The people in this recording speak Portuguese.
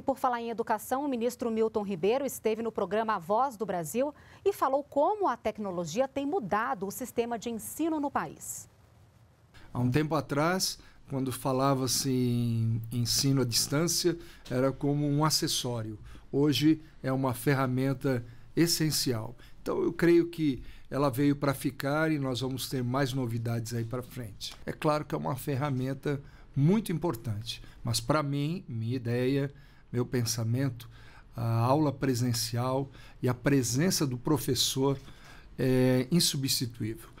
E por falar em educação, o ministro Milton Ribeiro esteve no programa A Voz do Brasil e falou como a tecnologia tem mudado o sistema de ensino no país. Há um tempo atrás, quando falava-se em ensino à distância, era como um acessório. Hoje é uma ferramenta essencial. Então eu creio que ela veio para ficar e nós vamos ter mais novidades aí para frente. É claro que é uma ferramenta muito importante, mas para mim, minha ideia meu pensamento, a aula presencial e a presença do professor é insubstituível.